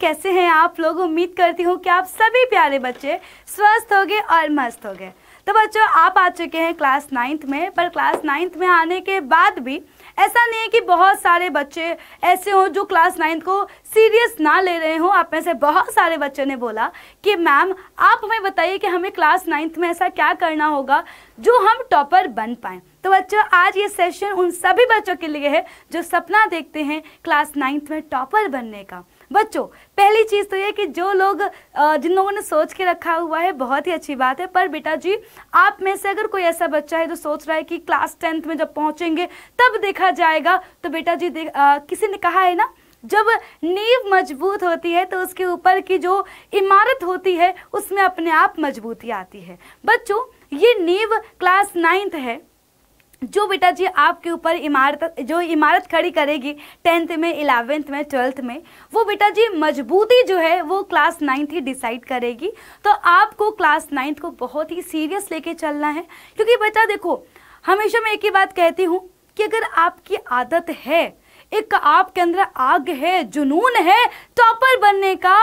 कैसे हैं आप लोग उम्मीद करती हूँ कि आप सभी प्यारे बच्चे स्वस्थ होंगे और मस्त होंगे तो बच्चों आप आ चुके हैं क्लास नाइन्थ में पर क्लास नाइन्थ में आने के बाद भी ऐसा नहीं है कि बहुत सारे बच्चे ऐसे हों जो क्लास नाइन्थ को सीरियस ना ले रहे हों आप में से बहुत सारे बच्चों ने बोला कि मैम आप हमें बताइए कि हमें क्लास नाइन्थ में ऐसा क्या करना होगा जो हम टॉपर बन पाएँ तो बच्चों आज ये सेशन उन सभी बच्चों के लिए है जो सपना देखते हैं क्लास नाइन्थ में टॉपर बनने का बच्चों पहली चीज़ तो ये कि जो लोग जिन लोगों ने सोच के रखा हुआ है बहुत ही अच्छी बात है पर बेटा जी आप में से अगर कोई ऐसा बच्चा है जो सोच रहा है कि क्लास टेंथ में जब पहुँचेंगे तब देखा जाएगा तो बेटा जी आ, किसी ने कहा है ना जब नींव मजबूत होती है तो उसके ऊपर की जो इमारत होती है उसमें अपने आप मजबूती आती है बच्चों ये नींव क्लास नाइन्थ है जो बेटा जी आपके ऊपर इमारत जो इमारत खड़ी करेगी टेंथ में इलेवेंथ में ट्वेल्थ में वो बेटा जी मजबूती जो है वो क्लास नाइन्थ ही डिसाइड करेगी तो आपको क्लास नाइन्थ को बहुत ही सीरियस लेके चलना है क्योंकि बेटा देखो हमेशा मैं एक ही बात कहती हूँ कि अगर आपकी आदत है एक आपके अंदर आग है जुनून है टॉपर बनने का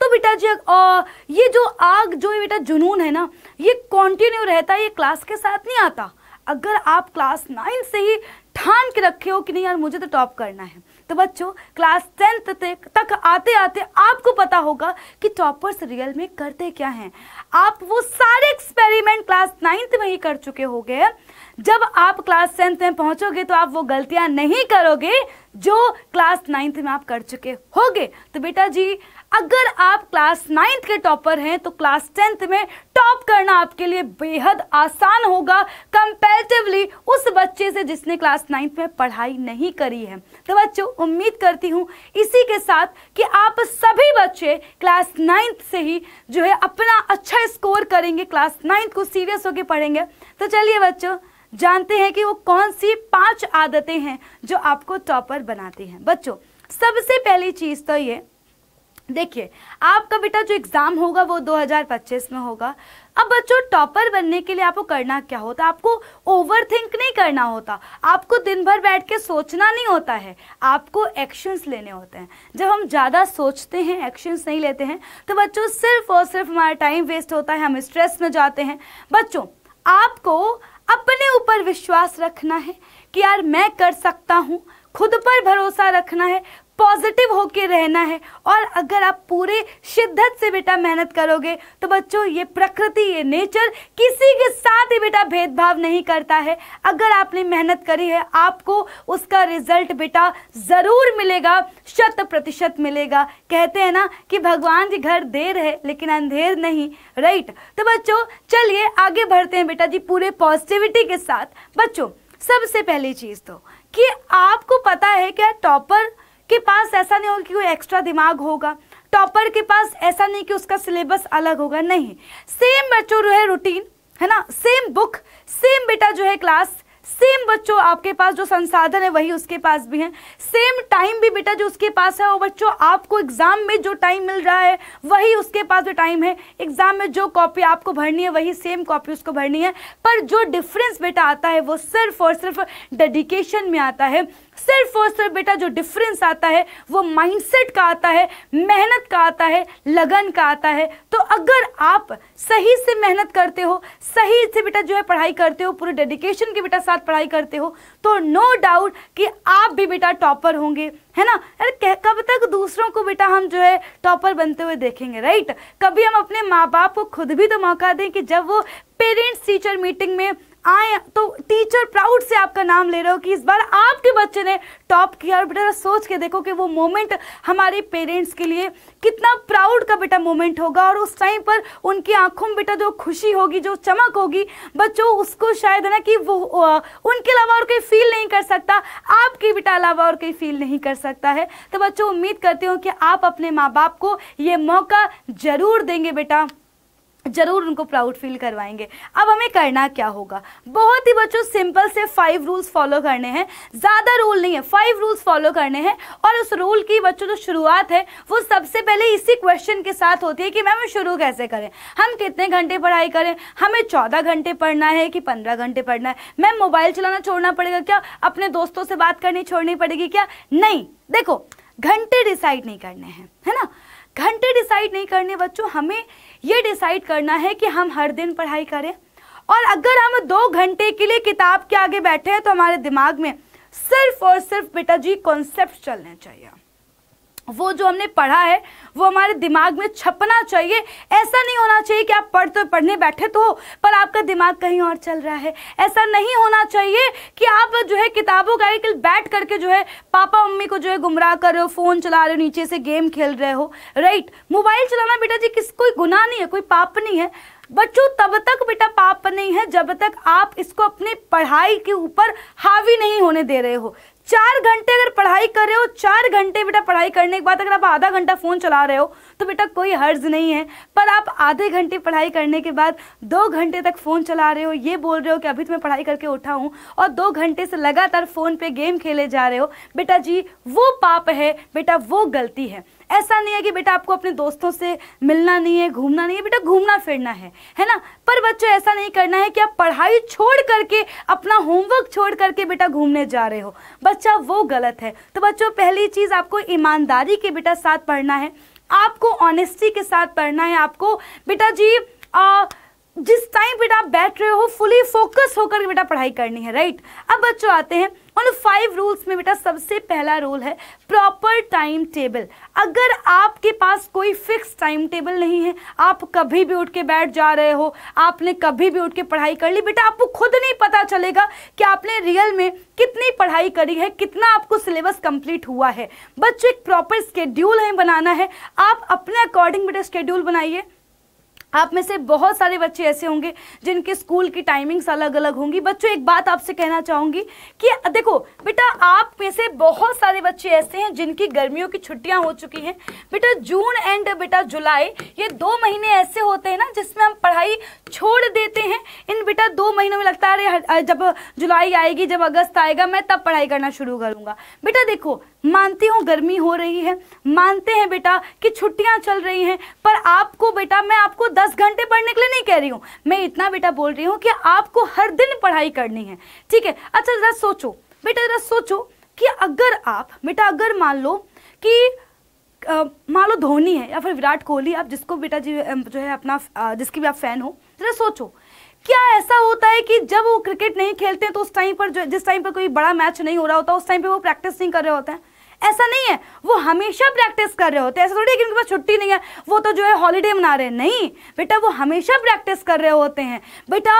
तो बेटा जी आ, ये जो आग जो बेटा जुनून है ना ये कंटिन्यू रहता है ये क्लास के साथ नहीं आता अगर आप क्लास नाइन से ही ठान के रखे हो कि नहीं यार मुझे तो टॉप करना है तो बच्चों क्लास टेंथ तक आते आते आपको पता होगा कि टॉपर्स रियल में करते क्या हैं आप वो सारे एक्सपेरिमेंट क्लास नाइन्थ में ही कर चुके होंगे जब आप क्लास टेंथ में पहुंचोगे तो आप वो गलतियां नहीं करोगे जो क्लास नाइन्थ में आप कर चुके होगे तो बेटा जी अगर आप क्लास नाइन्थ के टॉपर हैं तो क्लास टेंथ में टॉप करना आपके लिए बेहद आसान होगा कंपेरेटिवली उस बच्चे से जिसने क्लास नाइन्थ में पढ़ाई नहीं करी है तो बच्चों उम्मीद करती हूँ इसी के साथ कि आप सभी बच्चे क्लास नाइन्थ से ही जो है अपना अच्छा स्कोर करेंगे क्लास नाइन्थ को सीरियस होकर पढ़ेंगे तो चलिए बच्चों जानते हैं कि वो कौन सी पांच आदतें हैं जो आपको टॉपर बनाती हैं बच्चों सबसे पहली चीज़ तो ये देखिए आपका बेटा जो एग्ज़ाम होगा वो 2025 में होगा अब बच्चों टॉपर बनने के लिए आपको करना क्या होता है आपको ओवर थिंक नहीं करना होता आपको दिन भर बैठ के सोचना नहीं होता है आपको एक्शंस लेने होते हैं जब हम ज़्यादा सोचते हैं एक्शंस नहीं लेते हैं तो बच्चों सिर्फ और सिर्फ हमारा टाइम वेस्ट होता है हम स्ट्रेस में जाते हैं बच्चों आपको अपने ऊपर विश्वास रखना है कि यार मैं कर सकता हूँ खुद पर भरोसा रखना है पॉजिटिव होके रहना है और अगर आप पूरे शिद्दत से बेटा मेहनत करोगे तो बच्चों ये प्रकृति ये नेचर किसी के साथ ही बेटा भेदभाव नहीं करता है अगर आपने मेहनत करी है आपको उसका रिजल्ट बेटा ज़रूर मिलेगा शत प्रतिशत मिलेगा कहते हैं ना कि भगवान जी घर देर है लेकिन अंधेर नहीं राइट तो बच्चों चलिए आगे बढ़ते हैं बेटा जी पूरे पॉजिटिविटी के साथ बच्चों सबसे पहली चीज़ तो कि आपको पता है क्या टॉपर के पास ऐसा नहीं होगा कि कोई एक्स्ट्रा दिमाग होगा टॉपर के पास ऐसा नहीं कि उसका सिलेबस अलग होगा नहीं सेम बच्चों जो है रूटीन है ना सेम बुक सेम बेटा जो है क्लास सेम बच्चों आपके पास जो संसाधन है वही उसके पास भी है सेम टाइम भी बेटा जो उसके पास है वो बच्चों आपको एग्जाम में जो टाइम मिल रहा है वही उसके पास जो टाइम है एग्जाम में जो कॉपी आपको भरनी है वही सेम कॉपी उसको भरनी है पर जो डिफरेंस बेटा आता है वो सिर्फ और सिर्फ डेडिकेशन में आता है सिर्फ और सिर्फ बेटा जो डिफरेंस आता है वो माइंडसेट का आता है मेहनत का आता है लगन का आता है तो अगर आप सही से मेहनत करते हो सही से बेटा जो है पढ़ाई करते हो पूरे डेडिकेशन के बेटा साथ पढ़ाई करते हो तो नो डाउट कि आप भी बेटा टॉपर होंगे है ना अरे कब तक दूसरों को बेटा हम जो है टॉपर बनते हुए देखेंगे राइट कभी हम अपने माँ बाप को खुद भी तो मौका दें कि जब वो पेरेंट्स टीचर मीटिंग में आए तो टीचर प्राउड से आपका नाम ले रहे हो कि इस बार आपके बच्चे ने टॉप किया और बेटा सोच के देखो कि वो मोमेंट हमारे पेरेंट्स के लिए कितना प्राउड का बेटा मोमेंट होगा और उस टाइम पर उनकी आंखों में बेटा जो खुशी होगी जो चमक होगी बच्चों उसको शायद है ना कि वो उनके अलावा और कोई फील नहीं कर सकता आपके बेटा अलावा और कोई फील नहीं कर सकता है तो बच्चों उम्मीद करती हूँ कि आप अपने माँ बाप को ये मौका ज़रूर देंगे बेटा ज़रूर उनको प्राउड फील करवाएंगे अब हमें करना क्या होगा बहुत ही बच्चों सिंपल से फाइव रूल्स फॉलो करने हैं ज़्यादा रूल नहीं है फाइव रूल्स फॉलो करने हैं और उस रूल की बच्चों जो शुरुआत है वो सबसे पहले इसी क्वेश्चन के साथ होती है कि मैम शुरू कैसे करें हम कितने घंटे पढ़ाई करें हमें चौदह घंटे पढ़ना है कि पंद्रह घंटे पढ़ना है मैम मोबाइल चलाना छोड़ना पड़ेगा क्या अपने दोस्तों से बात करनी छोड़नी पड़ेगी क्या नहीं देखो घंटे डिसाइड नहीं करने हैं है ना घंटे डिसाइड नहीं करने बच्चों हमें ये डिसाइड करना है कि हम हर दिन पढ़ाई करें और अगर हम दो घंटे के लिए किताब के आगे बैठे हैं तो हमारे दिमाग में सिर्फ और सिर्फ बेटा जी कॉन्सेप्ट चलने चाहिए वो जो हमने पढ़ा है वो हमारे दिमाग में छपना चाहिए ऐसा नहीं होना चाहिए कि आप पढ़ तो पढ़ने बैठे तो हो पर आपका दिमाग कहीं और चल रहा है ऐसा नहीं होना चाहिए कि आप जो है किताबों का एक बैठ करके जो है पापा मम्मी को जो है गुमराह कर रहे हो फ़ोन चला रहे हो नीचे से गेम खेल रहे हो राइट मोबाइल चलाना बेटा जी किस कोई गुनाह नहीं है कोई पाप नहीं है बच्चों तब तक बेटा पाप नहीं है जब तक आप इसको अपनी पढ़ाई के ऊपर हावी नहीं होने दे रहे हो चार घंटे अगर पढ़ाई कर रहे हो चार घंटे बेटा पढ़ाई करने के बाद अगर आप आधा घंटा फ़ोन चला रहे हो तो बेटा कोई हर्ज नहीं है पर आप आधे घंटे पढ़ाई करने के बाद दो घंटे तक फ़ोन चला रहे हो ये बोल रहे हो कि अभी तो मैं पढ़ाई करके उठा हूँ और दो घंटे से लगातार फ़ोन पर गेम खेले जा रहे हो बेटा जी वो पाप है बेटा वो गलती है ऐसा नहीं है कि बेटा आपको अपने दोस्तों से मिलना नहीं है घूमना नहीं है बेटा घूमना फिरना है है ना पर बच्चों ऐसा नहीं करना है कि आप पढ़ाई छोड़ करके अपना होमवर्क छोड़ करके बेटा घूमने जा रहे हो बच्चा वो गलत है तो बच्चों पहली चीज़ आपको ईमानदारी के बेटा साथ पढ़ना है आपको ऑनेस्टी के साथ पढ़ना है आपको बेटा जी आ, जिस टाइम बेटा आप बैठ रहे हो फुली फोकस होकर बेटा पढ़ाई करनी है राइट अब बच्चों आते हैं उन फाइव रूल्स में बेटा सबसे पहला रूल है प्रॉपर टाइम टेबल अगर आपके पास कोई फिक्स टाइम टेबल नहीं है आप कभी भी उठ के बैठ जा रहे हो आपने कभी भी उठ के पढ़ाई कर ली बेटा आपको खुद नहीं पता चलेगा कि आपने रियल में कितनी पढ़ाई करी है कितना आपको सिलेबस कंप्लीट हुआ है बच्चों एक प्रॉपर स्केड्यूल है बनाना है आप अपने अकॉर्डिंग बेटा स्केड्यूल बनाइए आप में से बहुत सारे बच्चे ऐसे होंगे जिनके स्कूल की टाइमिंग्स अलग अलग होंगी बच्चों एक बात आपसे कहना चाहूंगी कि देखो बेटा आप में से बहुत सारे बच्चे ऐसे हैं जिनकी गर्मियों की छुट्टियाँ हो चुकी हैं बेटा जून एंड बेटा जुलाई ये दो महीने ऐसे होते हैं ना जिसमें हम पढ़ाई छोड़ देते हैं इन बेटा दो महीनों में लगता है अरे जब जुलाई आएगी जब अगस्त आएगा मैं तब पढ़ाई करना शुरू करूंगा बेटा देखो मानती हूँ गर्मी हो रही है मानते हैं बेटा कि छुट्टियाँ चल रही हैं पर आपको बेटा मैं आपको दस घंटे पढ़ने के लिए नहीं कह रही हूँ मैं इतना बेटा बोल रही हूँ कि आपको हर दिन पढ़ाई करनी है ठीक है अच्छा ज़रा सोचो बेटा ज़रा सोचो कि अगर आप बेटा अगर मान लो कि मान लो धोनी है या फिर विराट कोहली आप जिसको बेटा जी जो है अपना जिसकी भी आप फ़ैन हो ज़रा सोचो क्या ऐसा होता है कि जब वो क्रिकेट नहीं खेलते हैं तो उस टाइम पर जो जिस टाइम पर कोई बड़ा मैच नहीं हो रहा होता उस टाइम पर वो प्रैक्टिस नहीं कर रहे होते हैं ऐसा नहीं है वो हमेशा प्रैक्टिस कर रहे होते हैं ऐसा थोड़ी है कि उनके पास छुट्टी नहीं है वो तो जो है हॉलीडे मना रहे हैं नहीं बेटा वो हमेशा प्रैक्टिस कर रहे होते हैं बेटा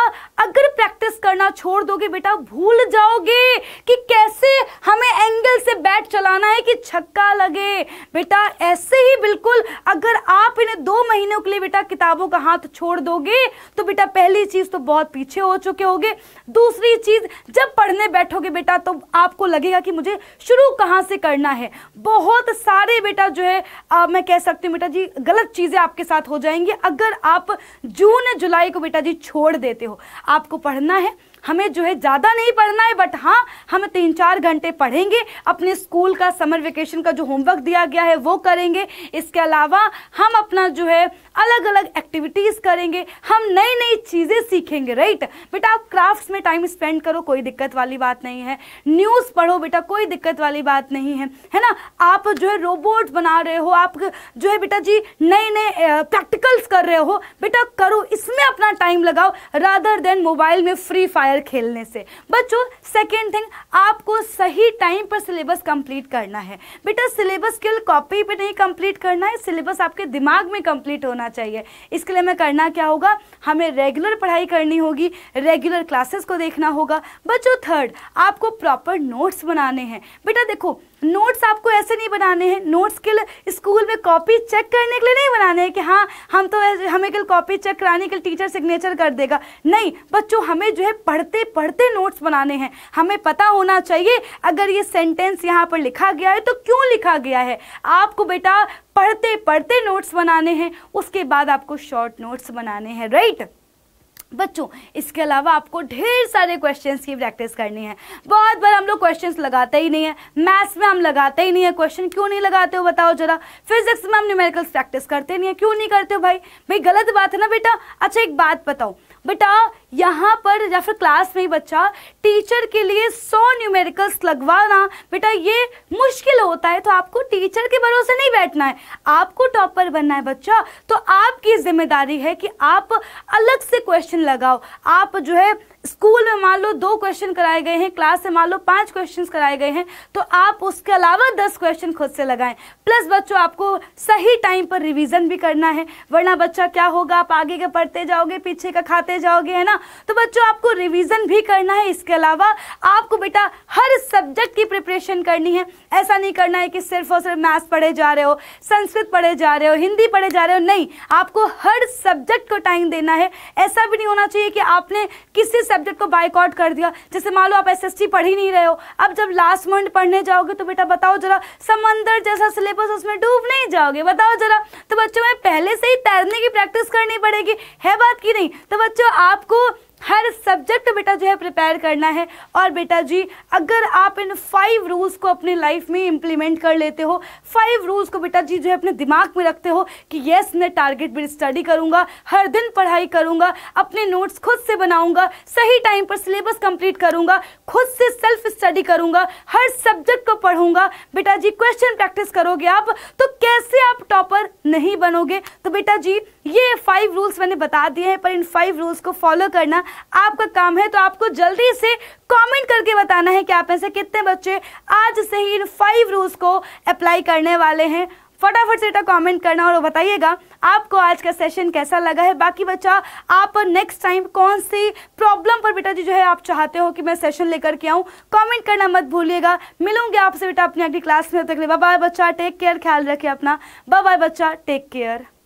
अगर प्रैक्टिस करना छोड़ दोगे बेटा भूल जाओगे कि कैसे हमें एंगल से बैट चलाना है कि छक्का लगे बेटा ऐसे ही बिल्कुल अगर आप इन्हें दो महीनों के लिए बेटा किताबों का हाथ छोड़ दोगे तो बेटा पहली चीज़ तो बहुत पीछे हो चुके होगे दूसरी चीज़ जब पढ़ने बैठोगे बेटा तो आपको लगेगा कि मुझे शुरू कहाँ से करना करना है बहुत सारे बेटा जो है आ, मैं कह सकती हूँ बेटा जी गलत चीज़ें आपके साथ हो जाएंगी अगर आप जून जुलाई को बेटा जी छोड़ देते हो आपको पढ़ना है हमें जो है ज़्यादा नहीं पढ़ना है बट हाँ हम तीन चार घंटे पढ़ेंगे अपने स्कूल का समर वेकेशन का जो होमवर्क दिया गया है वो करेंगे इसके अलावा हम अपना जो है अलग अलग एक्टिविटीज़ करेंगे हम नई नई चीज़ें सीखेंगे राइट बेटा आप क्राफ्ट्स में टाइम स्पेंड करो कोई दिक्कत वाली बात नहीं है न्यूज़ पढ़ो बेटा कोई दिक्कत वाली बात नहीं है है ना आप जो है रोबोट बना रहे हो आप जो है बेटा जी नए नए प्रैक्टिकल्स कर रहे हो बेटा करो इसमें अपना टाइम लगाओ रादर देन मोबाइल में फ्री फायर फायर खेलने से बच्चों सेकेंड थिंग आपको सही टाइम पर सिलेबस कंप्लीट करना है बेटा सिलेबस केवल कॉपी पे नहीं कंप्लीट करना है सिलेबस आपके दिमाग में कंप्लीट होना चाहिए इसके लिए हमें करना क्या होगा हमें रेगुलर पढ़ाई करनी होगी रेगुलर क्लासेस को देखना होगा बच्चों थर्ड आपको प्रॉपर नोट्स बनाने हैं बेटा देखो नोट्स आपको ऐसे नहीं बनाने हैं नोट्स के लिए स्कूल में कॉपी चेक करने के लिए नहीं बनाने हैं कि हाँ हम तो हमें कल कॉपी चेक कराने के लिए टीचर सिग्नेचर कर देगा नहीं बच्चों हमें जो है पढ़ते पढ़ते नोट्स बनाने हैं हमें पता होना चाहिए अगर ये सेंटेंस यहाँ पर लिखा गया है तो क्यों लिखा गया है आपको बेटा पढ़ते पढ़ते नोट्स बनाने हैं उसके बाद आपको शॉर्ट नोट्स बनाने हैं राइट बच्चों इसके अलावा आपको ढेर सारे क्वेश्चंस की प्रैक्टिस करनी है बहुत बार हम लोग क्वेश्चंस लगाते ही नहीं है मैथ्स में हम लगाते ही नहीं है क्वेश्चन क्यों नहीं लगाते हो बताओ जरा फिजिक्स में हम न्यूमेरिकल्स प्रैक्टिस करते नहीं है क्यों नहीं करते हो भाई भाई गलत बात है ना बेटा अच्छा एक बात बताओ बेटा यहाँ पर या फिर क्लास में ही बच्चा टीचर के लिए सौ न्यूमेरिकल्स लगवाना बेटा ये मुश्किल होता है तो आपको टीचर के भरोसे नहीं बैठना है आपको टॉपर बनना है बच्चा तो आपकी जिम्मेदारी है कि आप अलग से क्वेश्चन लगाओ आप जो है स्कूल में मान लो दो क्वेश्चन कराए गए हैं क्लास में मान लो पांच क्वेश्चन कराए गए हैं तो आप उसके अलावा दस क्वेश्चन खुद से लगाएं प्लस बच्चों आपको सही टाइम पर रिवीजन भी करना है वरना बच्चा क्या होगा आप आगे का पढ़ते जाओगे पीछे का खाते जाओगे है ना ना तो बच्चों आपको रिवीजन भी करना है इसके अलावा आपको बेटा हर सब्जेक्ट की प्रिपरेशन करनी है ऐसा नहीं करना है कि सिर्फ और सिर्फ मैथ्स पढ़े जा रहे हो संस्कृत पढ़े जा रहे हो हिंदी पढ़े जा रहे हो नहीं आपको हर सब्जेक्ट को टाइम देना है ऐसा भी नहीं होना चाहिए कि आपने किसी सब्जेक्ट को बाइकआउट कर दिया जैसे मान लो आप एस पढ़ ही नहीं रहे हो अब जब लास्ट मोमेंट पढ़ने जाओगे तो बेटा बताओ जरा समंदर जैसा सिलेबस उसमें डूब नहीं जाओगे बताओ जरा तो बच्चों में पहले से ही तैरने की प्रैक्टिस करनी पड़ेगी है बात की नहीं तो बच्चों आपको हर सब्जेक्ट बेटा जो है प्रिपेयर करना है और बेटा जी अगर आप इन फाइव रूल्स को अपनी लाइफ में इम्प्लीमेंट कर लेते हो फाइव रूल्स को बेटा जी जो है अपने दिमाग में रखते हो कि येस मैं टारगेट पर स्टडी करूँगा हर दिन पढ़ाई करूँगा अपने नोट्स खुद से बनाऊँगा सही टाइम पर सिलेबस कंप्लीट करूँगा खुद से सेल्फ स्टडी करूँगा हर सब्जेक्ट को पढ़ूंगा बेटा जी क्वेश्चन प्रैक्टिस करोगे आप तो कैसे आप टॉपर नहीं बनोगे तो बेटा जी ये फाइव रूल्स मैंने बता दिए हैं पर इन फाइव रूल्स को फॉलो करना आपका काम है तो आपको जल्दी से कमेंट करके बताना है कि आप ऐसे कितने बच्चे आज से ही इन फाइव रूल्स को अप्लाई करने वाले हैं फटाफट से कमेंट करना और बताइएगा आपको आज का सेशन कैसा लगा है बाकी बच्चा आप नेक्स्ट टाइम कौन सी प्रॉब्लम पर बेटा जी जो है आप चाहते हो कि मैं सेशन लेकर के आऊँ कमेंट करना मत भूलिएगा मिलूंगी आपसे बेटा अपनी अगली क्लास में तक बाय बच्चा टेक केयर ख्याल रखिए अपना बाय बच्चा टेक केयर